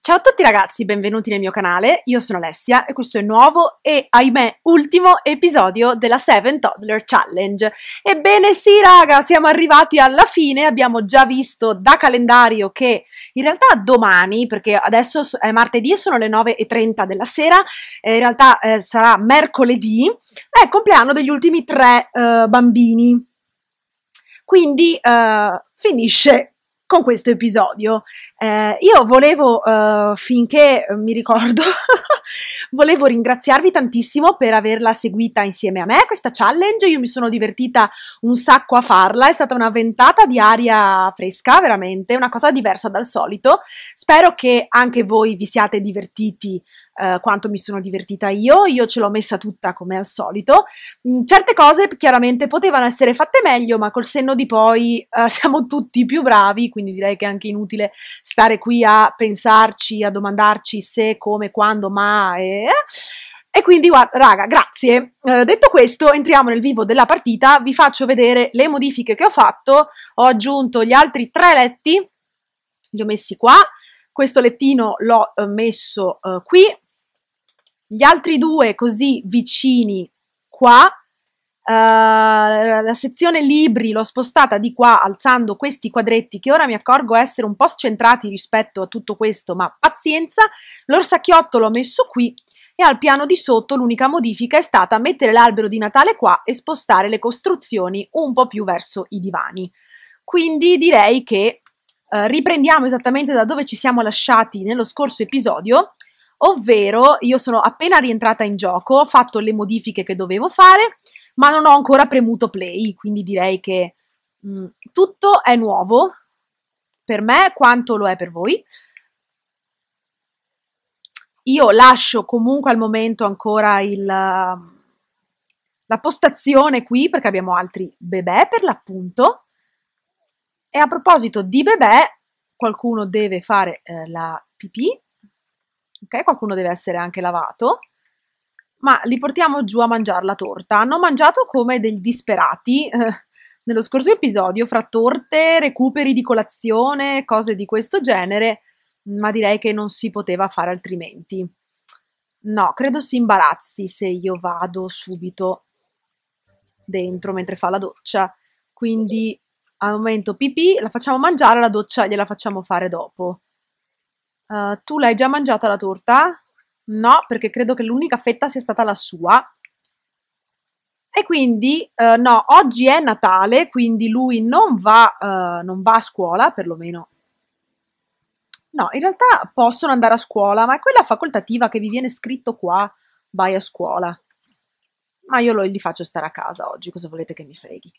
Ciao a tutti ragazzi, benvenuti nel mio canale, io sono Alessia e questo è il nuovo e ahimè ultimo episodio della 7 Toddler Challenge. Ebbene sì raga, siamo arrivati alla fine, abbiamo già visto da calendario che in realtà domani, perché adesso è martedì e sono le 9.30 della sera, in realtà eh, sarà mercoledì, è il compleanno degli ultimi tre eh, bambini quindi eh, finisce con questo episodio. Eh, io volevo, eh, finché eh, mi ricordo, volevo ringraziarvi tantissimo per averla seguita insieme a me questa challenge. Io mi sono divertita un sacco a farla, è stata una ventata di aria fresca, veramente, una cosa diversa dal solito. Spero che anche voi vi siate divertiti eh, quanto mi sono divertita io, io ce l'ho messa tutta come al solito. Mh, mm, certe cose chiaramente potevano essere fatte meglio, ma col senno di poi eh, siamo tutti più bravi, quindi direi che è anche inutile stare qui a pensarci, a domandarci se, come, quando, ma e... E quindi, guarda, raga, grazie. Eh, detto questo, entriamo nel vivo della partita, vi faccio vedere le modifiche che ho fatto. Ho aggiunto gli altri tre letti, li ho messi qua. Questo lettino l'ho eh, messo eh, qui, gli altri due così vicini qua, Uh, la sezione libri l'ho spostata di qua alzando questi quadretti che ora mi accorgo essere un po' scentrati rispetto a tutto questo, ma pazienza. L'orsacchiotto l'ho messo qui e al piano di sotto l'unica modifica è stata mettere l'albero di Natale qua e spostare le costruzioni un po' più verso i divani. Quindi direi che uh, riprendiamo esattamente da dove ci siamo lasciati nello scorso episodio ovvero io sono appena rientrata in gioco, ho fatto le modifiche che dovevo fare, ma non ho ancora premuto play, quindi direi che mh, mm, tutto è nuovo per me quanto lo è per voi. Io lascio comunque al momento ancora il, la postazione qui perché abbiamo altri bebè per l'appunto. E a proposito di bebè, qualcuno deve fare eh, la pipì, ok? Qualcuno deve essere anche lavato, ma li portiamo giù a mangiare la torta. Hanno mangiato come degli disperati. Eh, nello scorso episodio, fra torte, recuperi di colazione, cose di questo genere, ma direi che non si poteva fare altrimenti. No, credo si imbarazzi se io vado subito dentro mentre fa la doccia. Quindi al momento pipì, la facciamo mangiare, la doccia gliela facciamo fare dopo. Eh, tu l'hai già mangiata la torta? No, perché credo che l'unica fetta sia stata la sua. E quindi, uh, no, oggi è Natale, quindi lui non va, uh, non va a scuola, perlomeno. No, in realtà possono andare a scuola, ma è quella facoltativa che vi viene scritto qua, vai a scuola. Ma io lo, gli faccio stare a casa oggi, cosa volete che mi freghi?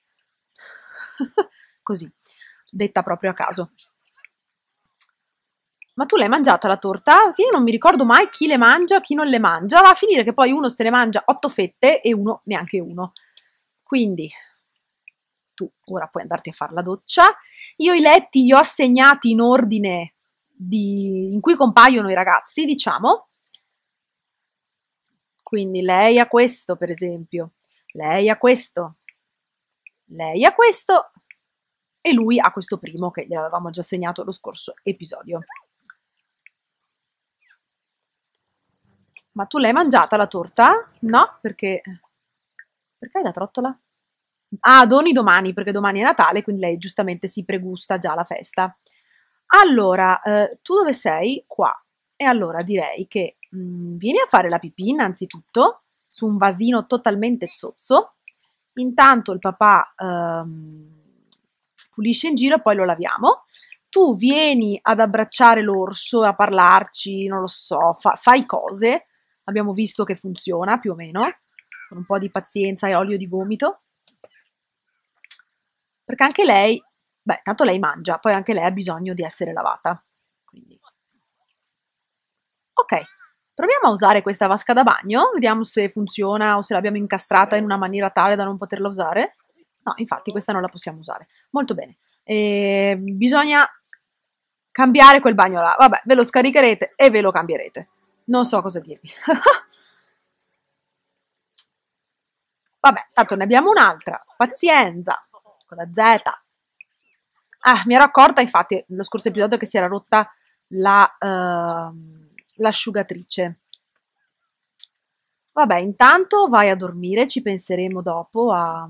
Così, detta proprio a caso ma tu l'hai mangiata la torta? Che io non mi ricordo mai chi le mangia, chi non le mangia, va a finire che poi uno se ne mangia otto fette e uno neanche uno. Quindi tu ora puoi andarti a fare la doccia. Io i letti li ho assegnati in ordine di, in cui compaiono i ragazzi, diciamo. Quindi lei ha questo, per esempio, lei ha questo, lei ha questo e lui ha questo primo che gli avevamo già segnato lo scorso episodio. Ma tu l'hai mangiata la torta? No, perché... Perché hai la trottola? Ah, doni domani, perché domani è Natale, quindi lei giustamente si pregusta già la festa. Allora, eh, tu dove sei? Qua. E allora direi che mh, mm, vieni a fare la pipì innanzitutto, su un vasino totalmente zozzo. Intanto il papà ehm, pulisce in giro e poi lo laviamo. Tu vieni ad abbracciare l'orso, a parlarci, non lo so, fa, fai cose abbiamo visto che funziona più o meno, con un po' di pazienza e olio di gomito, perché anche lei, beh, tanto lei mangia, poi anche lei ha bisogno di essere lavata. Quindi. Ok, proviamo a usare questa vasca da bagno, vediamo se funziona o se l'abbiamo incastrata in una maniera tale da non poterla usare. No, infatti questa non la possiamo usare. Molto bene. E ehm, bisogna cambiare quel bagno là. Vabbè, ve lo scaricherete e ve lo cambierete. Non so cosa dirvi. Vabbè, tanto ne abbiamo un'altra. Pazienza, con la Z. Ah, mi ero accorta infatti lo scorso episodio che si era rotta la, uh, l'asciugatrice. Vabbè, intanto vai a dormire, ci penseremo dopo a,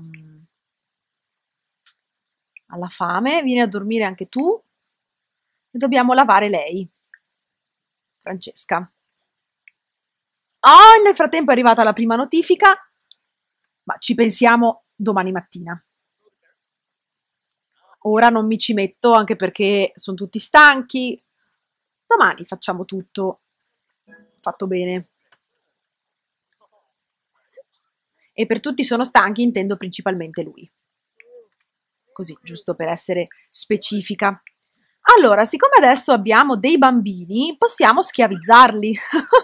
alla fame. Vieni a dormire anche tu e dobbiamo lavare lei, Francesca. Oh, nel frattempo è arrivata la prima notifica, ma ci pensiamo domani mattina. Ora non mi ci metto anche perché sono tutti stanchi. Domani facciamo tutto fatto bene. E per tutti sono stanchi intendo principalmente lui. Così, giusto per essere specifica. Allora, siccome adesso abbiamo dei bambini, possiamo schiavizzarli.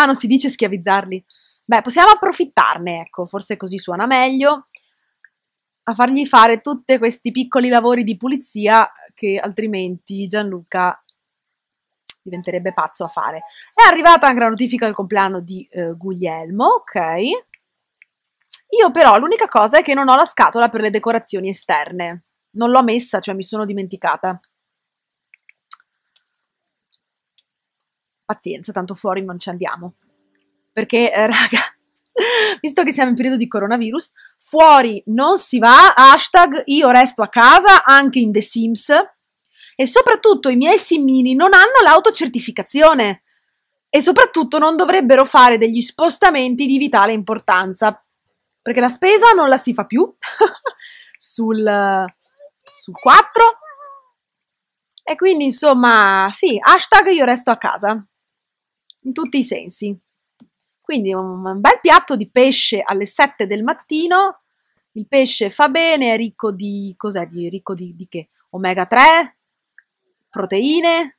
Ah, non si dice schiavizzarli. Beh, possiamo approfittarne, ecco, forse così suona meglio, a fargli fare tutti questi piccoli lavori di pulizia che altrimenti Gianluca diventerebbe pazzo a fare. È arrivata anche la notifica del compleanno di eh, Guglielmo, ok? Io però l'unica cosa è che non ho la scatola per le decorazioni esterne. Non l'ho messa, cioè mi sono dimenticata. pazienza, tanto fuori non ci andiamo. Perché, eh, raga, visto che siamo in periodo di coronavirus, fuori non si va, hashtag io resto a casa anche in The Sims e soprattutto i miei simmini non hanno l'autocertificazione e soprattutto non dovrebbero fare degli spostamenti di vitale importanza perché la spesa non la si fa più sul, sul 4 e quindi insomma sì, hashtag io resto a casa in tutti i sensi. Quindi un bel piatto di pesce alle 7 del mattino. Il pesce fa bene, è ricco di cos'è? Di, ricco di, di che? Omega 3, proteine,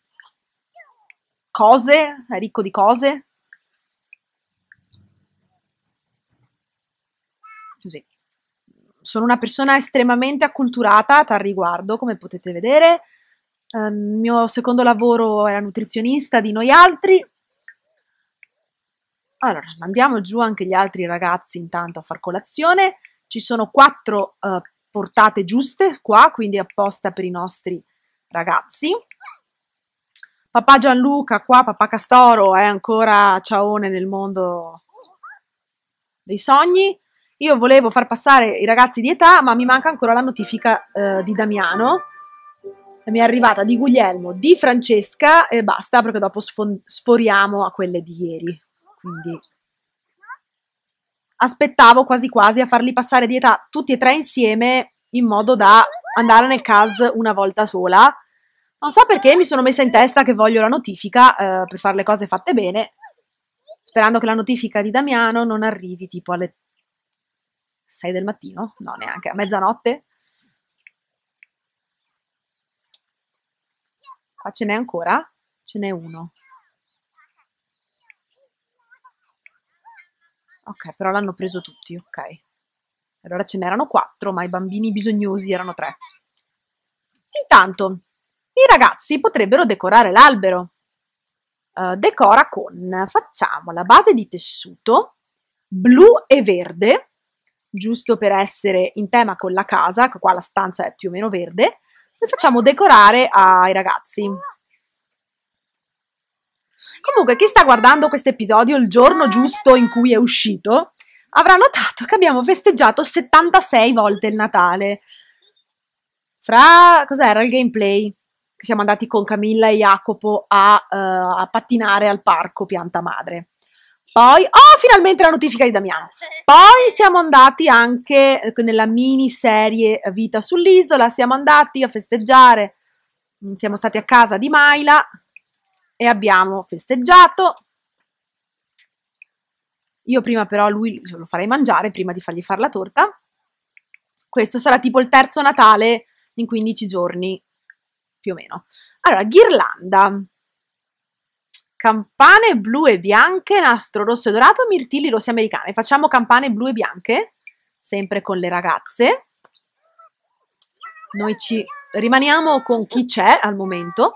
cose, è ricco di cose. Così. Sono una persona estremamente acculturata tal riguardo, come potete vedere. Ehm, il eh, mio secondo lavoro era nutrizionista di noi altri allora, mandiamo giù anche gli altri ragazzi intanto a far colazione. Ci sono quattro eh, portate giuste qua, quindi apposta per i nostri ragazzi. Papà Gianluca qua, papà Castoro è ancora ciaone nel mondo dei sogni. Io volevo far passare i ragazzi di età, ma mi manca ancora la notifica eh, di Damiano. Mi è arrivata di Guglielmo, di Francesca e basta perché dopo sforiamo a quelle di ieri. Quindi aspettavo quasi quasi a farli passare di età tutti e tre insieme in modo da andare nel CAS una volta sola. Non so perché mi sono messa in testa che voglio la notifica eh, per fare le cose fatte bene, sperando che la notifica di Damiano non arrivi tipo alle 6 del mattino, no neanche, a mezzanotte. Qua ce n'è ancora? Ce n'è uno. Ok, però l'hanno preso tutti, ok. Allora ce n'erano quattro, ma i bambini bisognosi erano tre. Intanto, i ragazzi potrebbero decorare l'albero. Uh, decora con, facciamo la base di tessuto blu e verde, giusto per essere in tema con la casa, qua la stanza è più o meno verde, e facciamo decorare ai ragazzi. Comunque, chi sta guardando questo episodio il giorno giusto in cui è uscito avrà notato che abbiamo festeggiato 76 volte il Natale. Fra cos'era il gameplay? Che siamo andati con Camilla e Jacopo a, uh, a pattinare al parco pianta madre. Poi, oh, finalmente la notifica di Damiano. Poi siamo andati anche nella miniserie Vita sull'isola. Siamo andati a festeggiare. Siamo stati a casa di Maila, e abbiamo festeggiato. Io prima però lui lo farei mangiare prima di fargli fare la torta. Questo sarà tipo il terzo Natale in 15 giorni, più o meno. Allora, ghirlanda. Campane blu e bianche, nastro rosso e dorato, mirtilli rossi americane. Facciamo campane blu e bianche, sempre con le ragazze. Noi ci rimaniamo con chi c'è al momento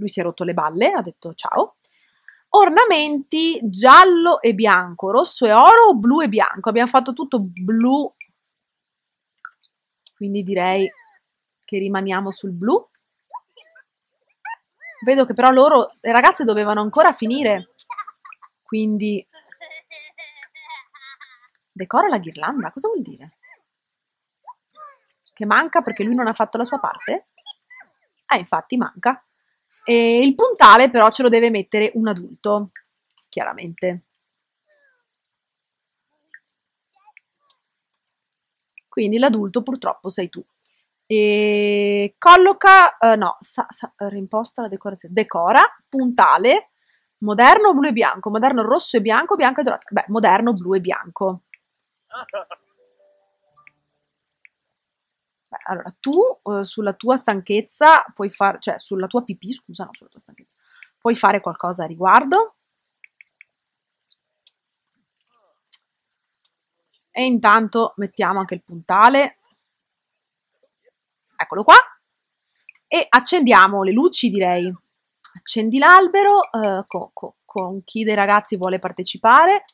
lui si è rotto le balle, ha detto ciao. Ornamenti giallo e bianco, rosso e oro, blu e bianco. Abbiamo fatto tutto blu, quindi direi che rimaniamo sul blu. Vedo che però loro, le ragazze, dovevano ancora finire, quindi decora la ghirlanda, cosa vuol dire? Che manca perché lui non ha fatto la sua parte? Ah, infatti manca. E il puntale però ce lo deve mettere un adulto, chiaramente. Quindi l'adulto purtroppo sei tu. E colloca, uh, no, sa, sa, rimposta la decorazione, decora, puntale, moderno blu e bianco, moderno rosso e bianco, bianco e dorato, beh, moderno blu e bianco. allora, tu eh, sulla tua stanchezza puoi fare, cioè sulla tua pipì, scusa, no, sulla tua stanchezza, puoi fare qualcosa a riguardo. E intanto mettiamo anche il puntale. Eccolo qua. E accendiamo le luci, direi. Accendi l'albero eh, con, con, con chi dei ragazzi vuole partecipare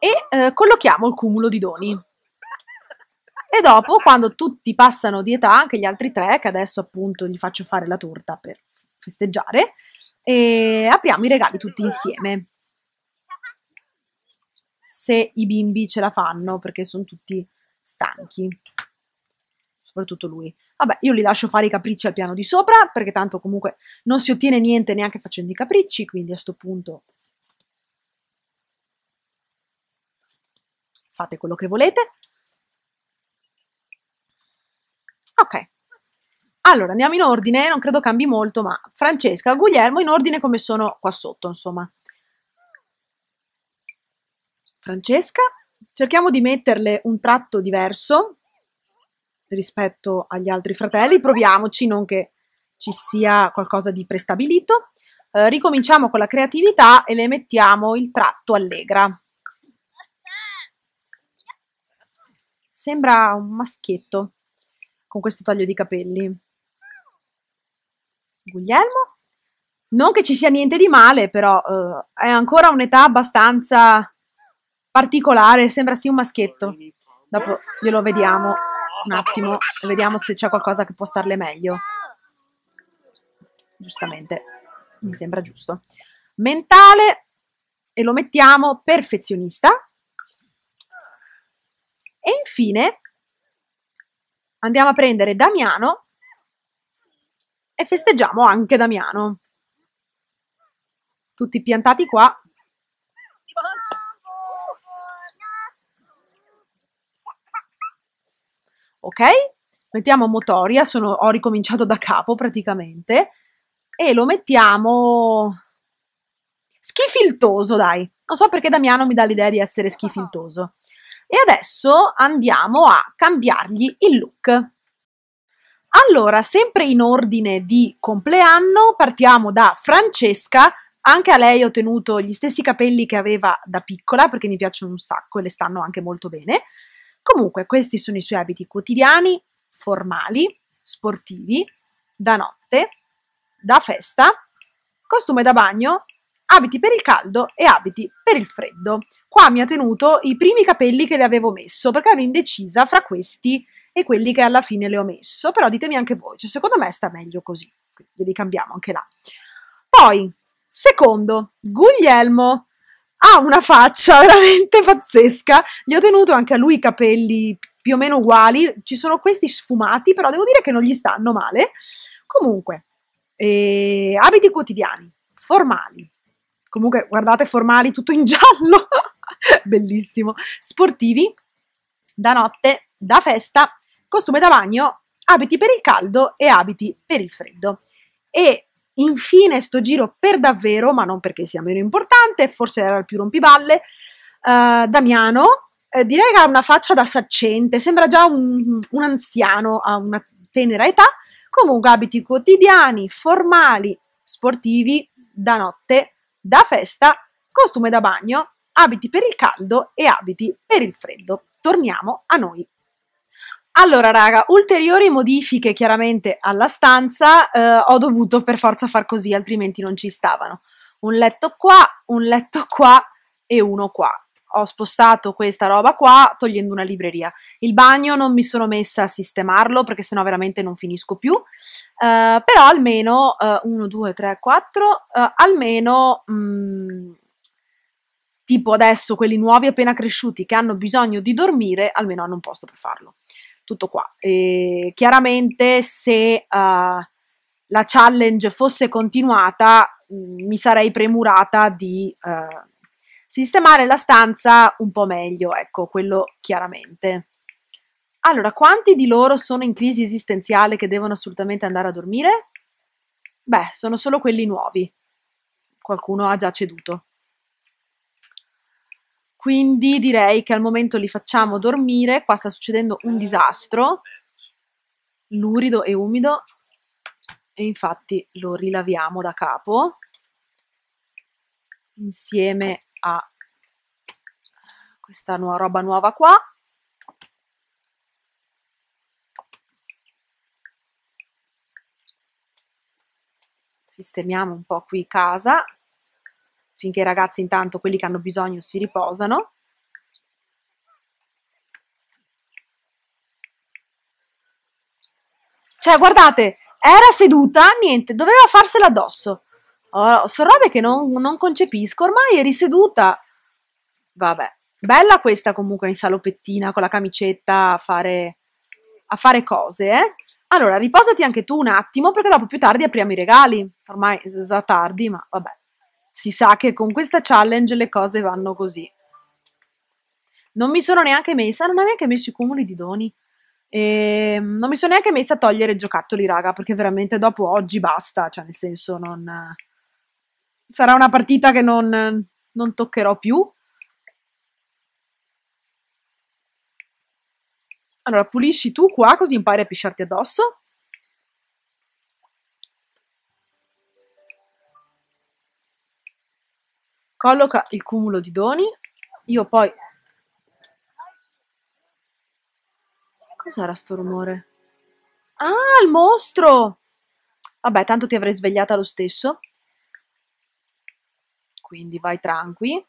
e eh, collochiamo il cumulo di doni. E dopo, quando tutti passano di età, anche gli altri tre, che adesso appunto gli faccio fare la torta per festeggiare, apriamo i regali tutti insieme. Se i bimbi ce la fanno, perché sono tutti stanchi. Soprattutto lui. Vabbè, io li lascio fare i capricci al piano di sopra, perché tanto comunque non si ottiene niente neanche facendo i capricci, quindi a questo punto fate quello che volete. Ok, allora andiamo in ordine, non credo cambi molto, ma Francesca, Guglielmo in ordine come sono qua sotto, insomma. Francesca, cerchiamo di metterle un tratto diverso rispetto agli altri fratelli, proviamoci, non che ci sia qualcosa di prestabilito. Eh, ricominciamo con la creatività e le mettiamo il tratto allegra. Sembra un maschietto con questo taglio di capelli. Guglielmo? Non che ci sia niente di male, però uh, è ancora un'età abbastanza particolare, sembra sì un maschietto. Dopo glielo vediamo un attimo vediamo se c'è qualcosa che può starle meglio. Giustamente, mi sembra giusto. Mentale, e lo mettiamo perfezionista, e infine andiamo a prendere Damiano e festeggiamo anche Damiano. Tutti piantati qua. Ok? Mettiamo Motoria, sono, ho ricominciato da capo praticamente, e lo mettiamo schifiltoso, dai. Non so perché Damiano mi dà l'idea di essere schifiltoso. E adesso andiamo a cambiargli il look. Allora, sempre in ordine di compleanno, partiamo da Francesca. Anche a lei ho tenuto gli stessi capelli che aveva da piccola perché mi piacciono un sacco e le stanno anche molto bene. Comunque, questi sono i suoi abiti quotidiani, formali, sportivi, da notte, da festa, costume da bagno, abiti per il caldo e abiti per il freddo. Qua mi ha tenuto i primi capelli che le avevo messo, perché ero indecisa fra questi e quelli che alla fine le ho messo, però ditemi anche voi, cioè secondo me sta meglio così, quindi li cambiamo anche là. Poi, secondo, Guglielmo ha una faccia veramente pazzesca, gli ho tenuto anche a lui i capelli più o meno uguali, ci sono questi sfumati, però devo dire che non gli stanno male. Comunque, eh, abiti quotidiani, formali, comunque guardate formali tutto in giallo bellissimo, sportivi, da notte, da festa, costume da bagno, abiti per il caldo e abiti per il freddo. E infine sto giro per davvero, ma non perché sia meno importante, forse era il più rompiballe, uh, Damiano, eh, direi che ha una faccia da saccente, sembra già un, un anziano a una tenera età, comunque abiti quotidiani, formali, sportivi, da notte, da festa, costume da bagno, abiti per il caldo e abiti per il freddo. Torniamo a noi. Allora, raga, ulteriori modifiche chiaramente alla stanza, eh, ho dovuto per forza far così, altrimenti non ci stavano. Un letto qua, un letto qua e uno qua. Ho spostato questa roba qua togliendo una libreria. Il bagno non mi sono messa a sistemarlo perché sennò veramente non finisco più. Eh, però almeno 1, 2, 3, 4, almeno mh, mm, tipo adesso quelli nuovi appena cresciuti che hanno bisogno di dormire, almeno hanno un posto per farlo. Tutto qua. E chiaramente se uh, la challenge fosse continuata, mh, mm, mi sarei premurata di uh, sistemare la stanza un po' meglio, ecco, quello chiaramente. Allora, quanti di loro sono in crisi esistenziale che devono assolutamente andare a dormire? Beh, sono solo quelli nuovi. Qualcuno ha già ceduto. Quindi direi che al momento li facciamo dormire, qua sta succedendo un disastro, lurido e umido, e infatti lo rilaviamo da capo insieme a questa nuova roba nuova qua. Sistemiamo un po' qui casa, finché i ragazzi intanto, quelli che hanno bisogno, si riposano. Cioè, guardate, era seduta, niente, doveva farsela addosso. Oh, sono robe che non, non concepisco, ormai è riseduta. Vabbè, bella questa comunque in salopettina, con la camicetta a fare, a fare cose, eh? Allora, riposati anche tu un attimo perché dopo più tardi apriamo i regali. Ormai è già tardi, ma vabbè. Si sa che con questa challenge le cose vanno così. Non mi sono neanche messa, non ho neanche messo i cumuli di doni. E ehm, non mi sono neanche messa a togliere giocattoli, raga, perché veramente dopo oggi basta, cioè nel senso non... Sarà una partita che non, non toccherò più. Allora, pulisci tu qua così impari a pisciarti addosso. colloca il cumulo di doni, io poi... Cos'era sto rumore? Ah, il mostro! Vabbè, tanto ti avrei svegliata lo stesso. Quindi vai tranqui.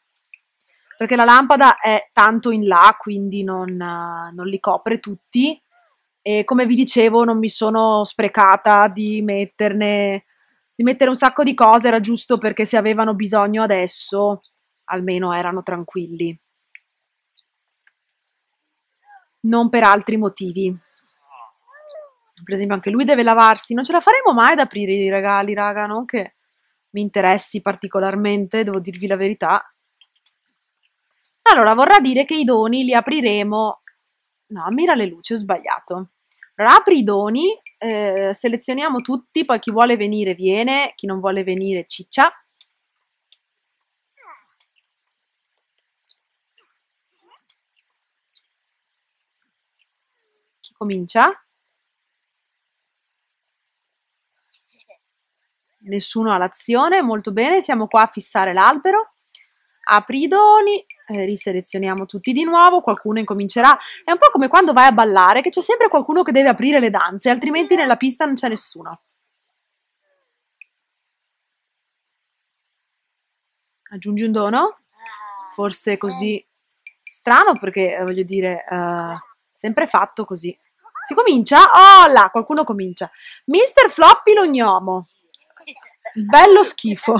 Perché la lampada è tanto in là, quindi non, non li copre tutti. E come vi dicevo, non mi sono sprecata di metterne di mettere un sacco di cose era giusto perché se avevano bisogno adesso almeno erano tranquilli. Non per altri motivi. Per esempio anche lui deve lavarsi, non ce la faremo mai ad aprire i regali, raga, non che mi interessi particolarmente, devo dirvi la verità. Allora, vorrà dire che i doni li apriremo... No, mira le luci, ho sbagliato. Allora, apri i doni eh, selezioniamo tutti, poi chi vuole venire viene, chi non vuole venire ciccia. Chi comincia? Nessuno ha l'azione, molto bene, siamo qua a fissare l'albero apri i doni, eh, riselezioniamo tutti di nuovo, qualcuno incomincerà. È un po' come quando vai a ballare, che c'è sempre qualcuno che deve aprire le danze, altrimenti nella pista non c'è nessuno. Aggiungi un dono? Forse così strano perché eh, voglio dire, eh, sempre fatto così. Si comincia? Oh là, qualcuno comincia. Mister Floppy lo gnomo. Bello schifo.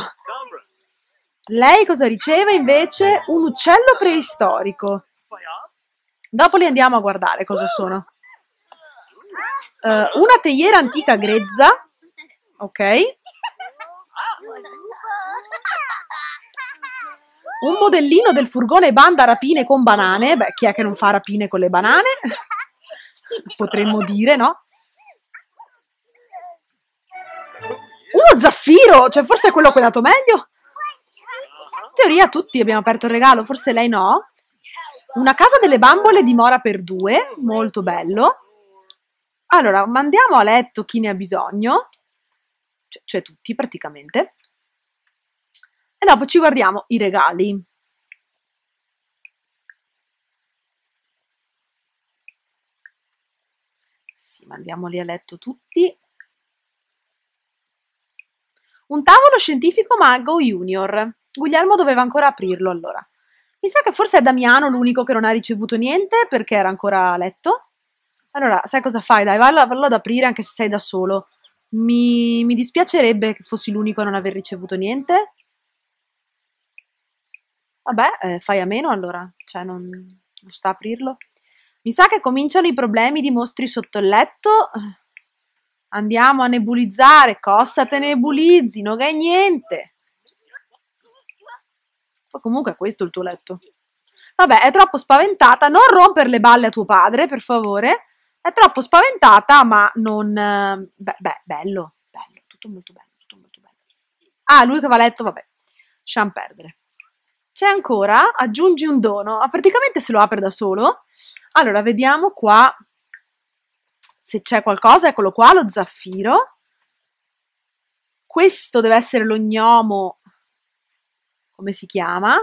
Lei cosa riceve invece? Un uccello preistorico. Dopo li andiamo a guardare cosa sono. Uh, una teiera antica grezza, ok. Un modellino del furgone banda rapine con banane. Beh, chi è che non fa rapine con le banane? Potremmo dire, no? Uno zaffiro! Cioè, forse è quello che è dato meglio teoria tutti abbiamo aperto il regalo, forse lei no. Una casa delle bambole di mora per due, molto bello. Allora, mandiamo a letto chi ne ha bisogno, cioè, cioè tutti praticamente. E dopo ci guardiamo i regali. Sì, mandiamoli a letto tutti. Un tavolo scientifico Mago Junior. Guglielmo doveva ancora aprirlo allora. Mi sa che forse è Damiano l'unico che non ha ricevuto niente perché era ancora a letto. Allora, sai cosa fai? Dai, vallo, vallo ad aprire anche se sei da solo. Mi, mi dispiacerebbe che fossi l'unico a non aver ricevuto niente. Vabbè, eh, fai a meno allora, cioè non, non sta a aprirlo. Mi sa che cominciano i problemi di mostri sotto il letto. Andiamo a nebulizzare, cosa te nebulizzi, non è niente comunque questo è il tuo letto. Vabbè, è troppo spaventata, non rompere le balle a tuo padre, per favore. È troppo spaventata, ma non... Beh, beh bello, bello, tutto molto bello, tutto molto bello. Ah, lui che va a letto, vabbè, lasciamo perdere. C'è ancora, aggiungi un dono. Ah, praticamente se lo apre da solo. Allora, vediamo qua se c'è qualcosa, eccolo qua, lo zaffiro. Questo deve essere lo gnomo come si chiama?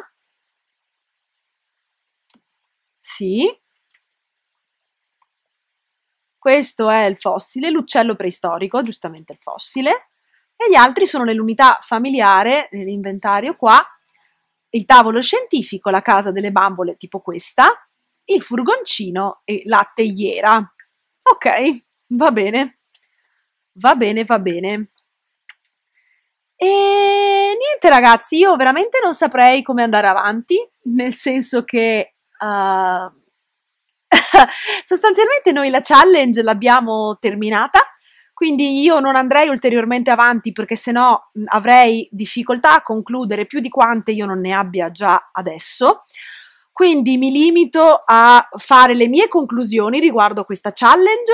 Sì. Questo è il fossile, l'uccello preistorico, giustamente il fossile, e gli altri sono nell'unità familiare, nell'inventario qua, il tavolo scientifico, la casa delle bambole tipo questa, il furgoncino e la teiera. Ok, va bene. Va bene, va bene. E niente ragazzi, io veramente non saprei come andare avanti, nel senso che uh, sostanzialmente noi la challenge l'abbiamo terminata, quindi io non andrei ulteriormente avanti perché sennò avrei difficoltà a concludere più di quante io non ne abbia già adesso. Quindi mi limito a fare le mie conclusioni riguardo questa challenge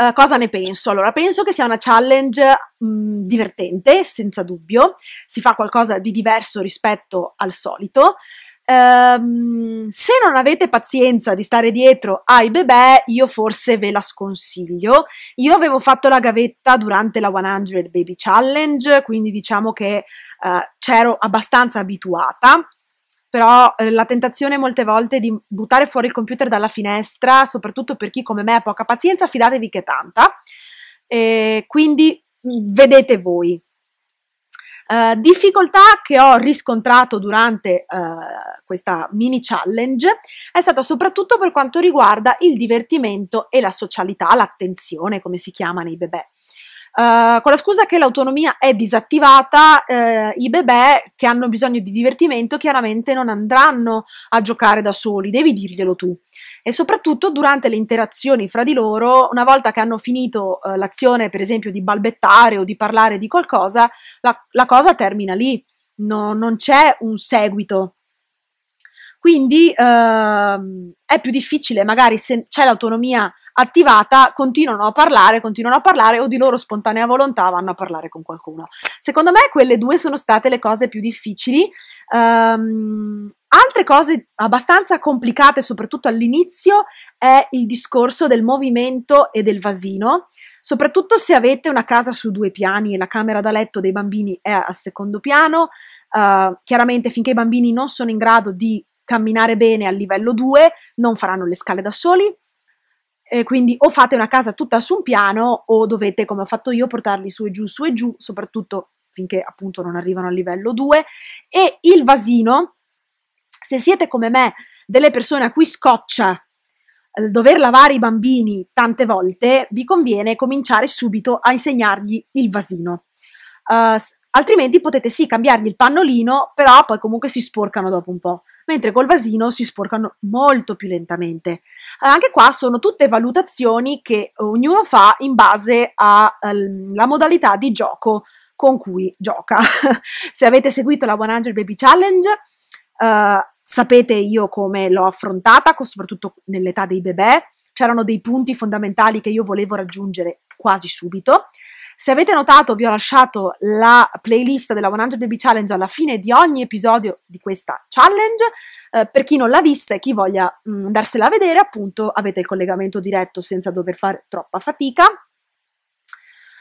eh, cosa ne penso? Allora, penso che sia una challenge mh, mm, divertente, senza dubbio, si fa qualcosa di diverso rispetto al solito. Um, se non avete pazienza di stare dietro ai bebè, io forse ve la sconsiglio. Io avevo fatto la gavetta durante la 100 Baby Challenge, quindi diciamo che uh, c'ero abbastanza abituata però eh, la tentazione molte volte di buttare fuori il computer dalla finestra, soprattutto per chi come me ha poca pazienza, fidatevi che è tanta, eh, quindi mm, vedete voi. Eh, difficoltà che ho riscontrato durante eh, questa mini challenge è stata soprattutto per quanto riguarda il divertimento e la socialità, l'attenzione come si chiama nei bebè. Eh, con la scusa che l'autonomia è disattivata, eh, i bebè che hanno bisogno di divertimento chiaramente non andranno a giocare da soli, devi dirglielo tu. E soprattutto durante le interazioni fra di loro, una volta che hanno finito eh, l'azione, per esempio, di balbettare o di parlare di qualcosa, la, la cosa termina lì. No, non c'è un seguito. Quindi ehm, è più difficile, magari se c'è l'autonomia attivata, continuano a parlare, continuano a parlare o di loro spontanea volontà vanno a parlare con qualcuno. Secondo me quelle due sono state le cose più difficili. Ehm, altre cose abbastanza complicate, soprattutto all'inizio, è il discorso del movimento e del vasino soprattutto se avete una casa su due piani e la camera da letto dei bambini è al secondo piano, uh, chiaramente finché i bambini non sono in grado di camminare bene al livello 2, non faranno le scale da soli. Eh, quindi o fate una casa tutta su un piano o dovete, come ho fatto io, portarli su e giù, su e giù, soprattutto finché appunto non arrivano al livello 2. E il vasino, se siete come me, delle persone a cui scoccia eh, dover lavare i bambini tante volte, vi conviene cominciare subito a insegnargli il vasino. Uh, Altrimenti potete sì cambiargli il pannolino, però poi comunque si sporcano dopo un po', mentre col vasino si sporcano molto più lentamente. Anche qua sono tutte valutazioni che ognuno fa in base alla ehm, modalità di gioco con cui gioca. Se avete seguito la One Angel Baby Challenge, uh, sapete io come l'ho affrontata, soprattutto nell'età dei bebè. C'erano dei punti fondamentali che io volevo raggiungere quasi subito. Se avete notato, vi ho lasciato la playlist della 100 Baby Challenge alla fine di ogni episodio di questa challenge. Eh, per chi non l'ha vista e chi voglia mh, mm, andarsela a vedere, appunto, avete il collegamento diretto senza dover fare troppa fatica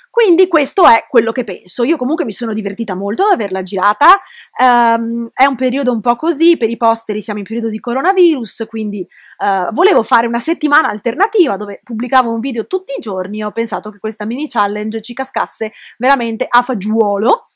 quindi questo è quello che penso. Io comunque mi sono divertita molto ad averla girata. Um, è un periodo un po' così, per i posteri siamo in periodo di coronavirus, quindi uh, volevo fare una settimana alternativa dove pubblicavo un video tutti i giorni e ho pensato che questa mini challenge ci cascasse veramente a fagiolo.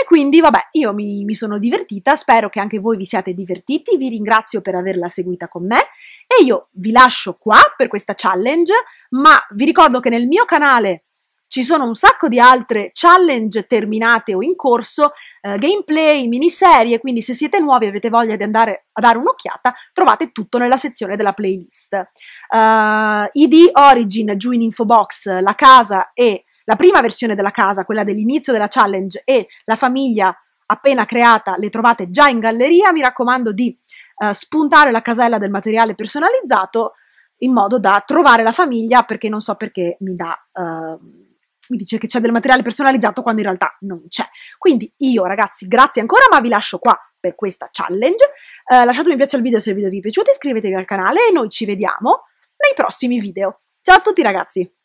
E quindi, vabbè, io mi, mi, sono divertita, spero che anche voi vi siate divertiti, vi ringrazio per averla seguita con me e io vi lascio qua per questa challenge, ma vi ricordo che nel mio canale ci sono un sacco di altre challenge terminate o in corso, eh, gameplay, miniserie, quindi se siete nuovi e avete voglia di andare a dare un'occhiata, trovate tutto nella sezione della playlist. Uh, eh, ID Origin giù in info box, la casa e la prima versione della casa, quella dell'inizio della challenge e la famiglia appena creata, le trovate già in galleria. Mi raccomando di uh, spuntare la casella del materiale personalizzato in modo da trovare la famiglia perché non so perché mi dà... Uh, mi dice che c'è del materiale personalizzato quando in realtà non c'è. Quindi io ragazzi, grazie ancora, ma vi lascio qua per questa challenge. Eh, lasciate un piace al video se il video vi è piaciuto, iscrivetevi al canale e noi ci vediamo nei prossimi video. Ciao a tutti ragazzi!